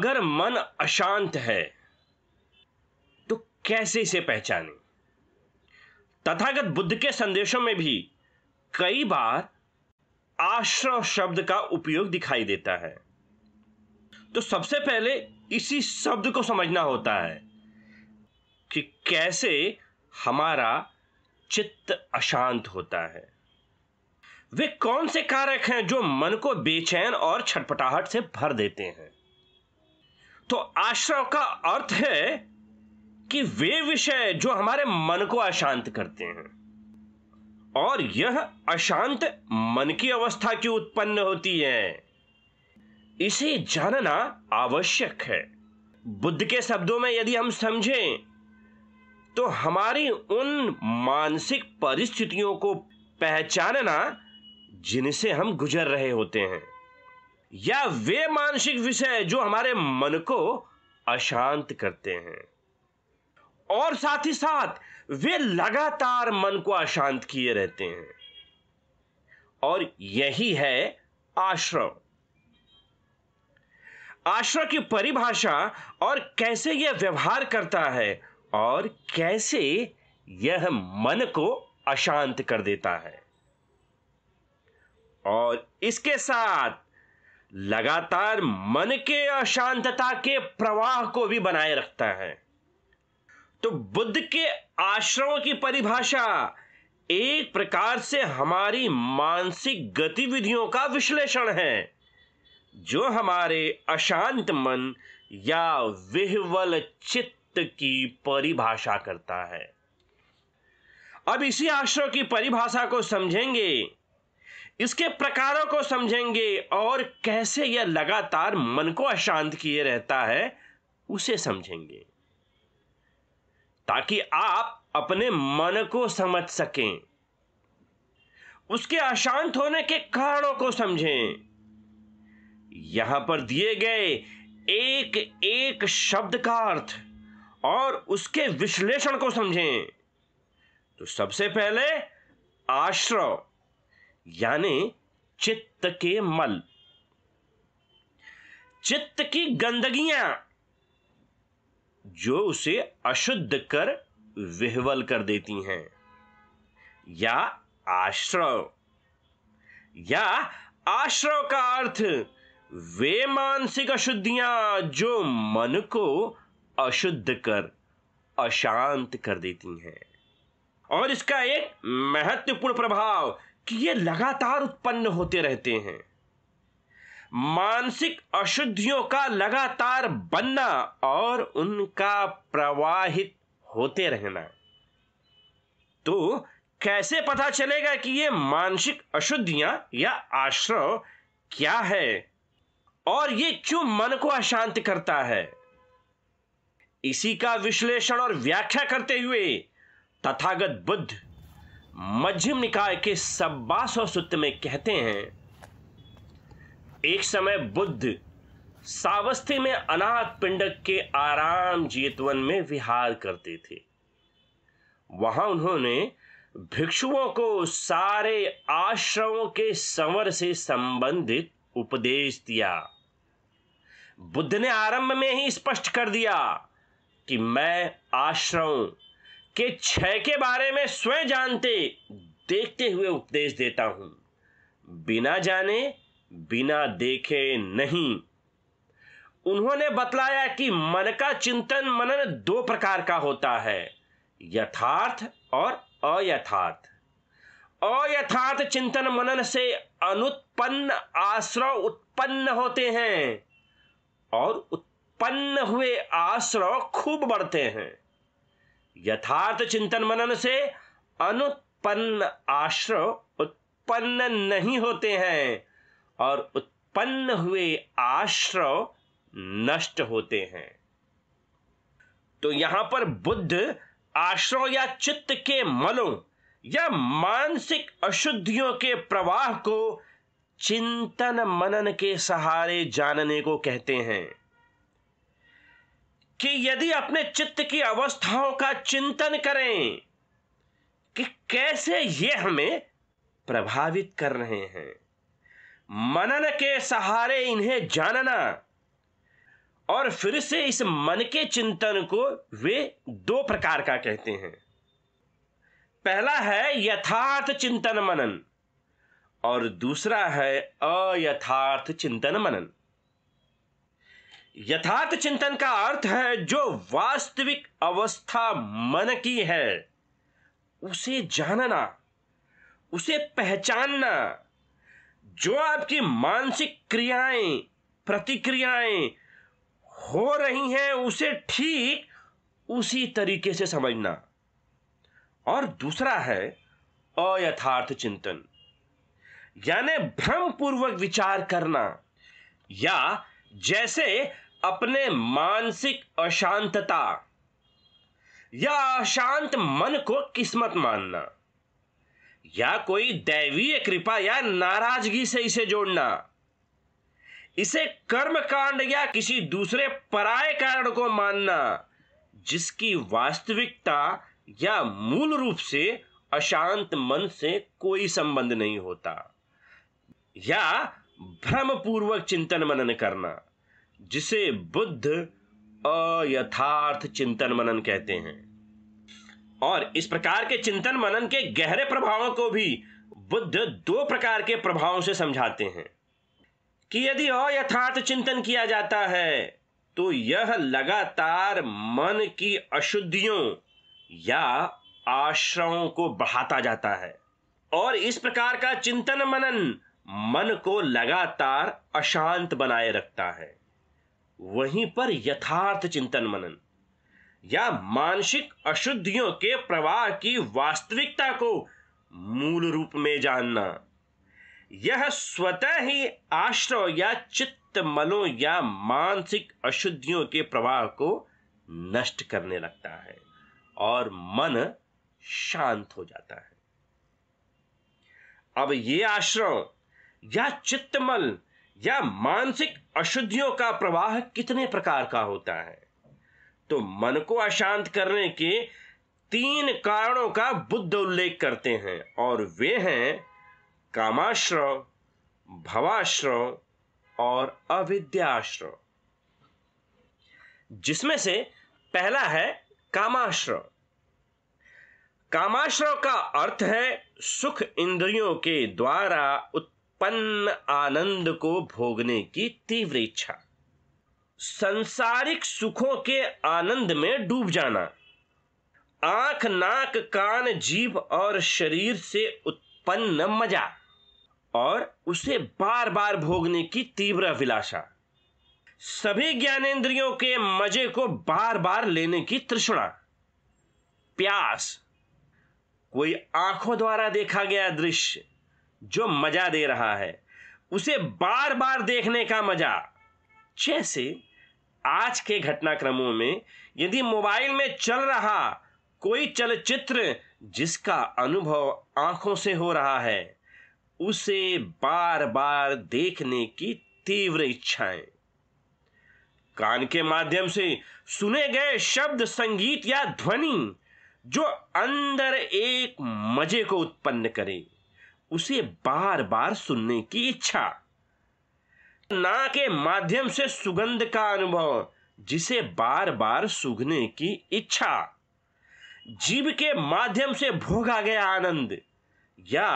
अगर मन अशांत है तो कैसे इसे पहचाने तथागत बुद्ध के संदेशों में भी कई बार आश्रय शब्द का उपयोग दिखाई देता है तो सबसे पहले इसी शब्द को समझना होता है कि कैसे हमारा चित्त अशांत होता है वे कौन से कारक हैं जो मन को बेचैन और छटपटाहट से भर देते हैं तो आश्रव का अर्थ है कि वे विषय जो हमारे मन को अशांत करते हैं और यह अशांत मन की अवस्था की उत्पन्न होती है इसे जानना आवश्यक है बुद्ध के शब्दों में यदि हम समझें तो हमारी उन मानसिक परिस्थितियों को पहचानना जिनसे हम गुजर रहे होते हैं या वे मानसिक विषय जो हमारे मन को अशांत करते हैं और साथ ही साथ वे लगातार मन को अशांत किए रहते हैं और यही है आश्रम आश्रम की परिभाषा और कैसे यह व्यवहार करता है और कैसे यह मन को अशांत कर देता है और इसके साथ लगातार मन के अशांतता के प्रवाह को भी बनाए रखता है तो बुद्ध के आश्रमों की परिभाषा एक प्रकार से हमारी मानसिक गतिविधियों का विश्लेषण है जो हमारे अशांत मन या विह्वल चित्त की परिभाषा करता है अब इसी आश्रम की परिभाषा को समझेंगे इसके प्रकारों को समझेंगे और कैसे यह लगातार मन को अशांत किए रहता है उसे समझेंगे ताकि आप अपने मन को समझ सकें उसके अशांत होने के कारणों को समझें यहां पर दिए गए एक एक शब्द का अर्थ और उसके विश्लेषण को समझें तो सबसे पहले आश्रव यानी चित्त के मल चित्त की गंदगियां जो उसे अशुद्ध कर विह्वल कर देती हैं या आश्रव या आश्रव का अर्थ वे मानसिक अशुद्धियां जो मन को अशुद्ध कर अशांत कर देती हैं और इसका एक महत्वपूर्ण प्रभाव कि ये लगातार उत्पन्न होते रहते हैं मानसिक अशुद्धियों का लगातार बनना और उनका प्रवाहित होते रहना तो कैसे पता चलेगा कि ये मानसिक अशुद्धियां या आश्रव क्या है और ये क्यों मन को अशांत करता है इसी का विश्लेषण और व्याख्या करते हुए तथागत बुद्ध मध्यम निकाय के सब्बासव सूत्र में कहते हैं एक समय बुद्ध सावस्थे में अनाथ पिंडक के आराम जीतवन में विहार करते थे वहां उन्होंने भिक्षुओं को सारे आश्रमों के संवर से संबंधित उपदेश दिया बुद्ध ने आरंभ में ही स्पष्ट कर दिया कि मैं आश्रम के क्षय के बारे में स्वयं जानते देखते हुए उपदेश देता हूं बिना जाने बिना देखे नहीं उन्होंने बतलाया कि मन का चिंतन मनन दो प्रकार का होता है यथार्थ और अयथार्थ अयथार्थ चिंतन मनन से अनुत्पन्न आश्रव उत्पन्न होते हैं और उत्पन्न हुए आश्रव खूब बढ़ते हैं यथार्थ चिंतन मनन से अनुत्पन्न आश्रय उत्पन्न नहीं होते हैं और उत्पन्न हुए आश्रय नष्ट होते हैं तो यहां पर बुद्ध आश्रय या चित्त के मलों या मानसिक अशुद्धियों के प्रवाह को चिंतन मनन के सहारे जानने को कहते हैं कि यदि अपने चित्त की अवस्थाओं का चिंतन करें कि कैसे ये हमें प्रभावित कर रहे हैं मनन के सहारे इन्हें जानना और फिर से इस मन के चिंतन को वे दो प्रकार का कहते हैं पहला है यथार्थ चिंतन मनन और दूसरा है अयथार्थ चिंतन मनन यथार्थ चिंतन का अर्थ है जो वास्तविक अवस्था मन की है उसे जानना उसे पहचानना जो आपकी मानसिक क्रियाएं प्रतिक्रियाएं हो रही हैं उसे ठीक उसी तरीके से समझना और दूसरा है अयथार्थ चिंतन यानी भ्रम पूर्वक विचार करना या जैसे अपने मानसिक अशांतता या अशांत मन को किस्मत मानना या कोई दैवीय कृपा या नाराजगी से इसे जोड़ना इसे कर्म कांड या किसी दूसरे पराय कारण को मानना जिसकी वास्तविकता या मूल रूप से अशांत मन से कोई संबंध नहीं होता या भ्रमपूर्वक चिंतन मनन करना जिसे बुद्ध अयथार्थ चिंतन मनन कहते हैं और इस प्रकार के चिंतन मनन के गहरे प्रभावों को भी बुद्ध दो प्रकार के प्रभावों से समझाते हैं कि यदि अयथार्थ चिंतन किया जाता है तो यह लगातार मन की अशुद्धियों या आश्रयों को बढ़ाता जाता है और इस प्रकार का चिंतन मनन मन को लगातार अशांत बनाए रखता है वहीं पर यथार्थ चिंतन मनन या मानसिक अशुद्धियों के प्रवाह की वास्तविकता को मूल रूप में जानना यह स्वतः ही आश्रय या चित्त मलों या मानसिक अशुद्धियों के प्रवाह को नष्ट करने लगता है और मन शांत हो जाता है अब ये आश्रम या चित्तमल या मानसिक अशुद्धियों का प्रवाह कितने प्रकार का होता है तो मन को अशांत करने के तीन कारणों का बुद्ध उल्लेख करते हैं और वे हैं कामाश्रव भवाश्रव और अविद्याश्रव जिसमें से पहला है कामाश्रव कामाश्रव का अर्थ है सुख इंद्रियों के द्वारा उत्पन्न पन्न आनंद को भोगने की तीव्र इच्छा संसारिक सुखों के आनंद में डूब जाना आंख नाक कान जीभ और शरीर से उत्पन्न मजा और उसे बार बार भोगने की तीव्र अभिलाषा सभी ज्ञानेंद्रियों के मजे को बार बार लेने की तृष्णा प्यास कोई आंखों द्वारा देखा गया दृश्य जो मजा दे रहा है उसे बार बार देखने का मजा जैसे आज के घटनाक्रमों में यदि मोबाइल में चल रहा कोई चलचित्र जिसका अनुभव आंखों से हो रहा है उसे बार बार देखने की तीव्र इच्छाएं कान के माध्यम से सुने गए शब्द संगीत या ध्वनि जो अंदर एक मजे को उत्पन्न करे उसे बार बार सुनने की इच्छा ना के माध्यम से सुगंध का अनुभव जिसे बार बार सुगने की इच्छा जीव के माध्यम से भोगा गया आनंद या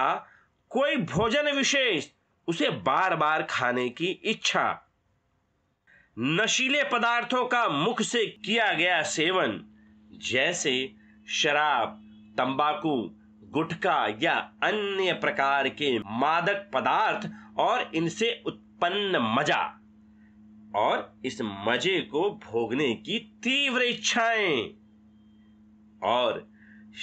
कोई भोजन विशेष उसे बार बार खाने की इच्छा नशीले पदार्थों का मुख से किया गया सेवन जैसे शराब तंबाकू गुटखा या अन्य प्रकार के मादक पदार्थ और इनसे उत्पन्न मजा और इस मजे को भोगने की तीव्र इच्छाएं और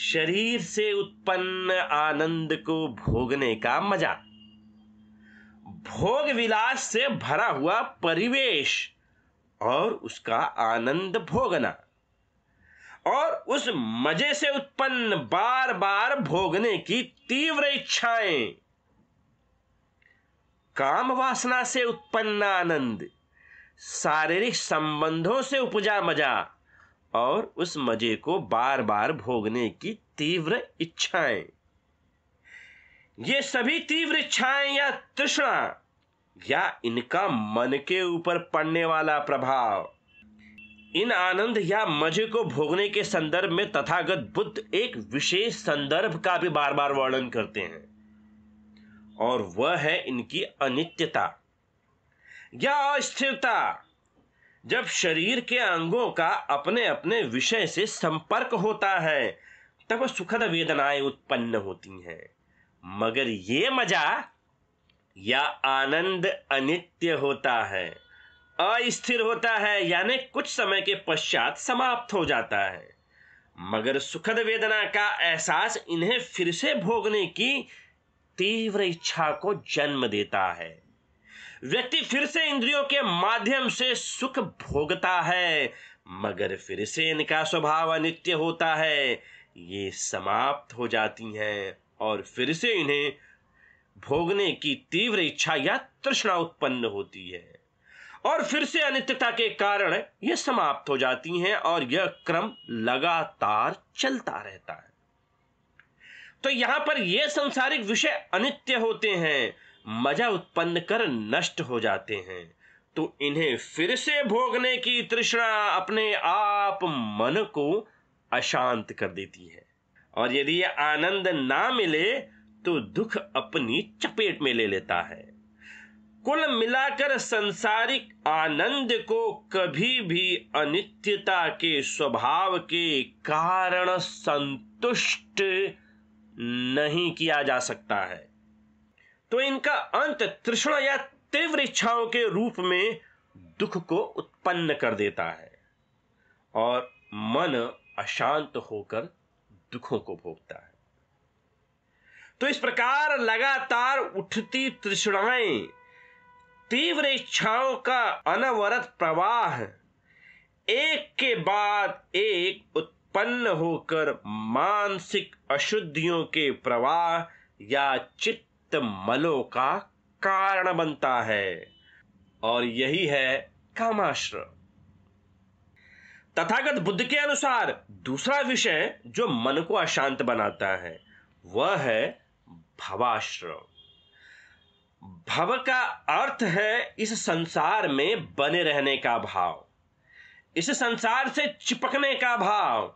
शरीर से उत्पन्न आनंद को भोगने का मजा भोग विलास से भरा हुआ परिवेश और उसका आनंद भोगना और उस मजे से उत्पन्न बार बार भोगने की तीव्र इच्छाएं काम वासना से उत्पन्न आनंद शारीरिक संबंधों से उपजा मजा और उस मजे को बार बार भोगने की तीव्र इच्छाएं ये सभी तीव्र इच्छाएं या तृष्णा या इनका मन के ऊपर पड़ने वाला प्रभाव इन आनंद या मजे को भोगने के संदर्भ में तथागत बुद्ध एक विशेष संदर्भ का भी बार बार वर्णन करते हैं और वह है इनकी अनित्यता या अस्थिरता जब शरीर के अंगों का अपने अपने विषय से संपर्क होता है तब सुखद वेदनाएं उत्पन्न होती हैं मगर ये मजा या आनंद अनित्य होता है अस्थिर होता है यानी कुछ समय के पश्चात समाप्त हो जाता है मगर सुखद वेदना का एहसास इन्हें फिर से भोगने की तीव्र इच्छा को जन्म देता है व्यक्ति फिर से इंद्रियों के माध्यम से सुख भोगता है मगर फिर से इनका स्वभाव अनित्य होता है ये समाप्त हो जाती हैं और फिर से इन्हें भोगने की तीव्र इच्छा या तृष्णा उत्पन्न होती है और फिर से अनित्यता के कारण यह समाप्त हो जाती हैं और यह क्रम लगातार चलता रहता है तो यहां पर यह संसारिक विषय अनित्य होते हैं मजा उत्पन्न कर नष्ट हो जाते हैं तो इन्हें फिर से भोगने की तृष्णा अपने आप मन को अशांत कर देती है और यदि यह आनंद ना मिले तो दुख अपनी चपेट में ले लेता है कुल मिलाकर संसारिक आनंद को कभी भी अनित्यता के स्वभाव के कारण संतुष्ट नहीं किया जा सकता है तो इनका अंत तृष्णा या तीव्र इच्छाओं के रूप में दुख को उत्पन्न कर देता है और मन अशांत होकर दुखों को भोगता है तो इस प्रकार लगातार उठती तृष्णाएं तीव्र इच्छाओं का अनवरत प्रवाह एक के बाद एक उत्पन्न होकर मानसिक अशुद्धियों के प्रवाह या चित्त मलों का कारण बनता है और यही है कामाश्र तथागत बुद्ध के अनुसार दूसरा विषय जो मन को अशांत बनाता है वह है भवाश्रम भव का अर्थ है इस संसार में बने रहने का भाव इस संसार से चिपकने का भाव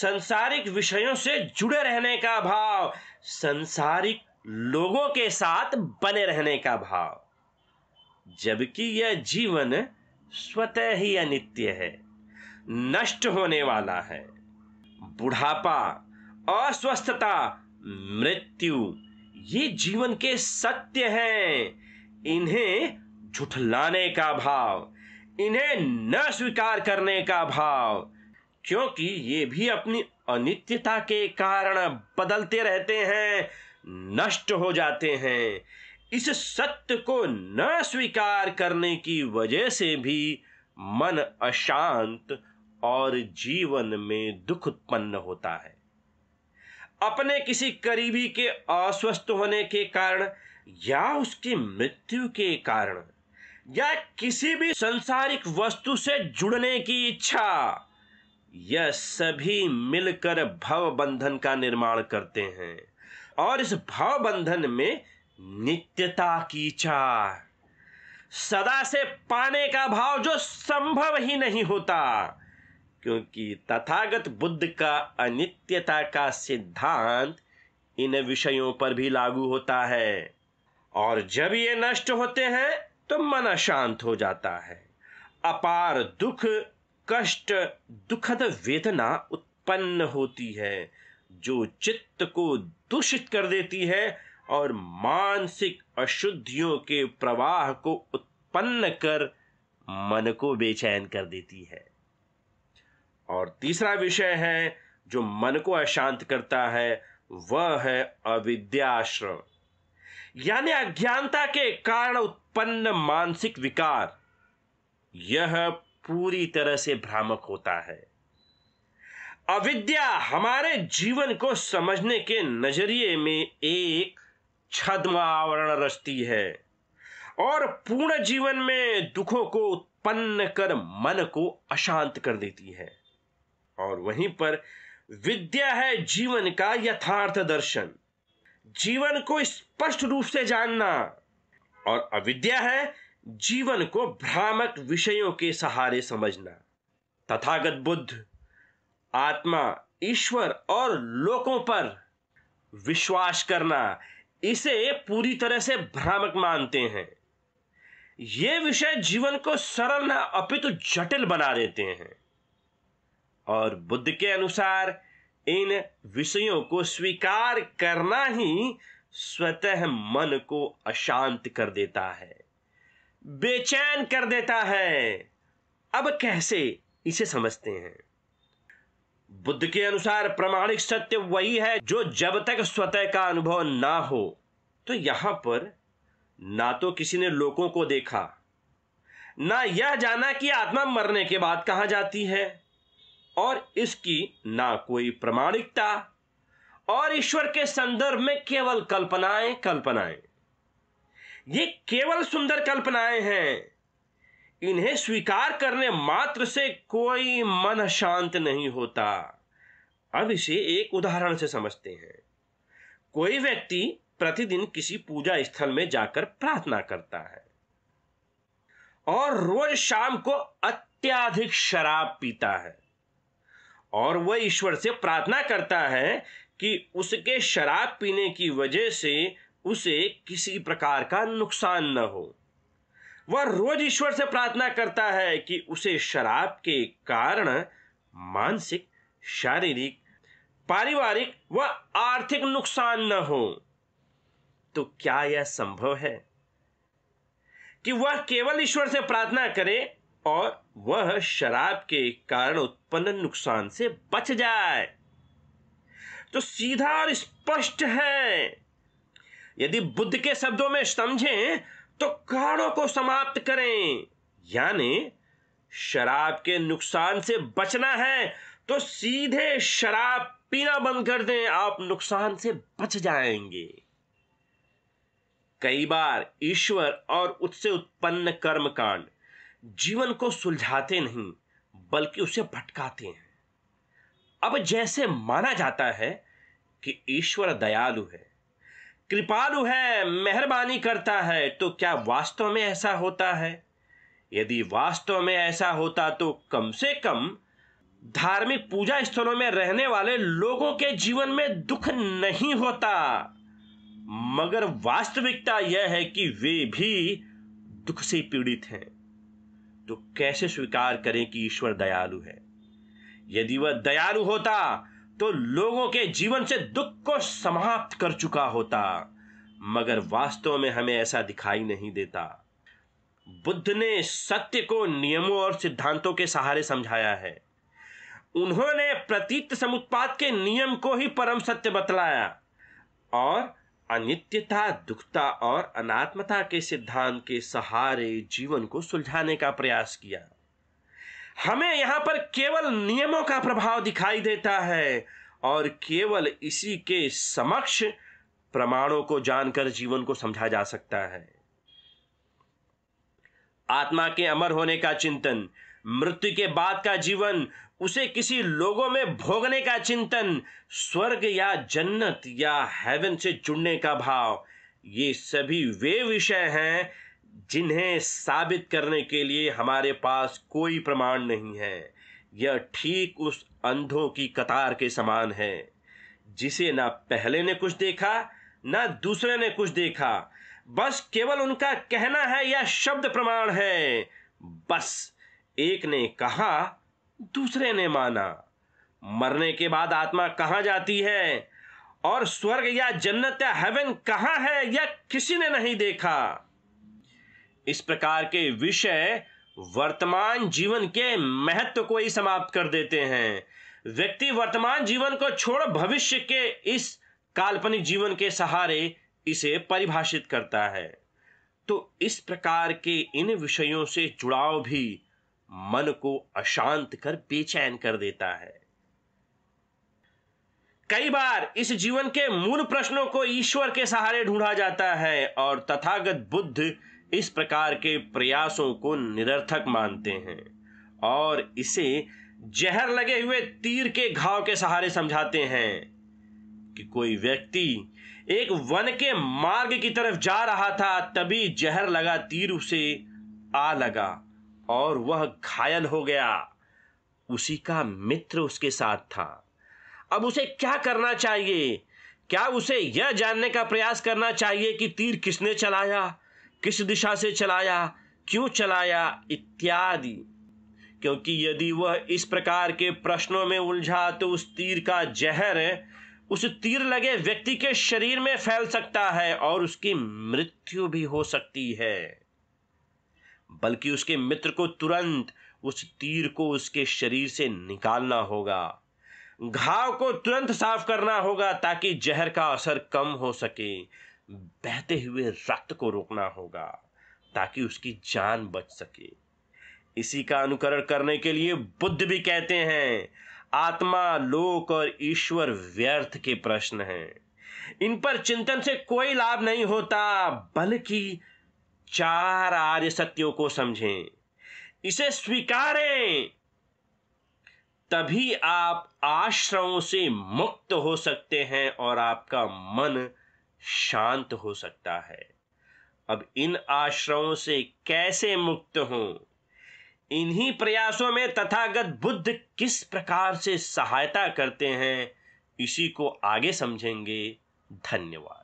संसारिक विषयों से जुड़े रहने का भाव संसारिक लोगों के साथ बने रहने का भाव जबकि यह जीवन स्वतः ही अनित्य है नष्ट होने वाला है बुढ़ापा अस्वस्थता मृत्यु ये जीवन के सत्य हैं इन्हें झुठलाने का भाव इन्हें न स्वीकार करने का भाव क्योंकि ये भी अपनी अनित्यता के कारण बदलते रहते हैं नष्ट हो जाते हैं इस सत्य को न स्वीकार करने की वजह से भी मन अशांत और जीवन में दुख उत्पन्न होता है अपने किसी करीबी के अस्वस्थ होने के कारण या उसकी मृत्यु के कारण या किसी भी संसारिक वस्तु से जुड़ने की इच्छा यह सभी मिलकर भव बंधन का निर्माण करते हैं और इस भव बंधन में नित्यता की इच्छा सदा से पाने का भाव जो संभव ही नहीं होता क्योंकि तथागत बुद्ध का अनित्यता का सिद्धांत इन विषयों पर भी लागू होता है और जब ये नष्ट होते हैं तो मन अशांत हो जाता है अपार दुख कष्ट दुखद वेदना उत्पन्न होती है जो चित्त को दूषित कर देती है और मानसिक अशुद्धियों के प्रवाह को उत्पन्न कर मन को बेचैन कर देती है और तीसरा विषय है जो मन को अशांत करता है वह है अविद्याश्रम यानी अज्ञानता के कारण उत्पन्न मानसिक विकार यह पूरी तरह से भ्रामक होता है अविद्या हमारे जीवन को समझने के नजरिए में एक छद्म आवरण रचती है और पूर्ण जीवन में दुखों को उत्पन्न कर मन को अशांत कर देती है और वहीं पर विद्या है जीवन का यथार्थ दर्शन जीवन को स्पष्ट रूप से जानना और अविद्या है जीवन को भ्रामक विषयों के सहारे समझना तथागत बुद्ध आत्मा ईश्वर और लोकों पर विश्वास करना इसे पूरी तरह से भ्रामक मानते हैं ये विषय जीवन को सरल न अपितु जटिल बना देते हैं और बुद्ध के अनुसार इन विषयों को स्वीकार करना ही स्वतः मन को अशांत कर देता है बेचैन कर देता है अब कैसे इसे समझते हैं बुद्ध के अनुसार प्रमाणिक सत्य वही है जो जब तक स्वतः का अनुभव ना हो तो यहां पर ना तो किसी ने लोगों को देखा ना यह जाना कि आत्मा मरने के बाद कहां जाती है और इसकी ना कोई प्रमाणिकता और ईश्वर के संदर्भ में केवल कल्पनाएं कल्पनाएं ये केवल सुंदर कल्पनाएं हैं इन्हें स्वीकार करने मात्र से कोई मन शांत नहीं होता अब इसे एक उदाहरण से समझते हैं कोई व्यक्ति प्रतिदिन किसी पूजा स्थल में जाकर प्रार्थना करता है और रोज शाम को अत्याधिक शराब पीता है और वह ईश्वर से प्रार्थना करता है कि उसके शराब पीने की वजह से उसे किसी प्रकार का नुकसान न हो वह रोज ईश्वर से प्रार्थना करता है कि उसे शराब के कारण मानसिक शारीरिक पारिवारिक व आर्थिक नुकसान न हो तो क्या यह संभव है कि वह केवल ईश्वर से प्रार्थना करे और वह शराब के कारण उत्पन्न नुकसान से बच जाए तो सीधा और स्पष्ट है यदि बुद्ध के शब्दों में समझें तो कारणों को समाप्त करें यानी शराब के नुकसान से बचना है तो सीधे शराब पीना बंद कर दें आप नुकसान से बच जाएंगे कई बार ईश्वर और उससे उत्पन्न कर्म कांड जीवन को सुलझाते नहीं बल्कि उसे भटकाते हैं अब जैसे माना जाता है कि ईश्वर दयालु है कृपालु है मेहरबानी करता है तो क्या वास्तव में ऐसा होता है यदि वास्तव में ऐसा होता तो कम से कम धार्मिक पूजा स्थलों में रहने वाले लोगों के जीवन में दुख नहीं होता मगर वास्तविकता यह है कि वे भी दुख से पीड़ित हैं तो कैसे स्वीकार करें कि ईश्वर दयालु है यदि वह दयालु होता तो लोगों के जीवन से दुख को समाप्त कर चुका होता मगर वास्तव में हमें ऐसा दिखाई नहीं देता बुद्ध ने सत्य को नियमों और सिद्धांतों के सहारे समझाया है उन्होंने प्रतीत समुत्पाद के नियम को ही परम सत्य बतलाया और अनित्यता दुखता और अनात्मता के सिद्धांत के सहारे जीवन को सुलझाने का प्रयास किया हमें यहां पर केवल नियमों का प्रभाव दिखाई देता है और केवल इसी के समक्ष प्रमाणों को जानकर जीवन को समझा जा सकता है आत्मा के अमर होने का चिंतन मृत्यु के बाद का जीवन उसे किसी लोगों में भोगने का चिंतन स्वर्ग या जन्नत या हेवन से जुड़ने का भाव ये सभी वे विषय हैं जिन्हें साबित करने के लिए हमारे पास कोई प्रमाण नहीं है यह ठीक उस अंधों की कतार के समान है जिसे ना पहले ने कुछ देखा ना दूसरे ने कुछ देखा बस केवल उनका कहना है या शब्द प्रमाण है बस एक ने कहा दूसरे ने माना मरने के बाद आत्मा कहाँ जाती है और स्वर्ग या जन्नत या हेवन कहाँ है या किसी ने नहीं देखा इस प्रकार के विषय वर्तमान जीवन के महत्व को ही समाप्त कर देते हैं व्यक्ति वर्तमान जीवन को छोड़ भविष्य के इस काल्पनिक जीवन के सहारे इसे परिभाषित करता है तो इस प्रकार के इन विषयों से जुड़ाव भी मन को अशांत कर बेचैन कर देता है कई बार इस जीवन के मूल प्रश्नों को ईश्वर के सहारे ढूंढा जाता है और तथागत बुद्ध इस प्रकार के प्रयासों को निरर्थक मानते हैं और इसे जहर लगे हुए तीर के घाव के सहारे समझाते हैं कि कोई व्यक्ति एक वन के मार्ग की तरफ जा रहा था तभी जहर लगा तीर उसे आ लगा और वह घायल हो गया उसी का मित्र उसके साथ था अब उसे क्या करना चाहिए क्या उसे यह जानने का प्रयास करना चाहिए कि तीर किसने चलाया किस दिशा से चलाया क्यों चलाया इत्यादि क्योंकि यदि वह इस प्रकार के प्रश्नों में उलझा तो उस तीर का जहर उस तीर लगे व्यक्ति के शरीर में फैल सकता है और उसकी मृत्यु भी हो सकती है बल्कि उसके मित्र को तुरंत उस तीर को उसके शरीर से निकालना होगा घाव को तुरंत साफ करना होगा ताकि जहर का असर कम हो सके बहते हुए रक्त को रोकना होगा ताकि उसकी जान बच सके इसी का अनुकरण करने के लिए बुद्ध भी कहते हैं आत्मा लोक और ईश्वर व्यर्थ के प्रश्न हैं इन पर चिंतन से कोई लाभ नहीं होता बल्कि चार आर्य सत्यों को समझें इसे स्वीकारें तभी आप आश्रयों से मुक्त हो सकते हैं और आपका मन शांत हो सकता है अब इन आश्रयों से कैसे मुक्त हों इन्हीं प्रयासों में तथागत बुद्ध किस प्रकार से सहायता करते हैं इसी को आगे समझेंगे धन्यवाद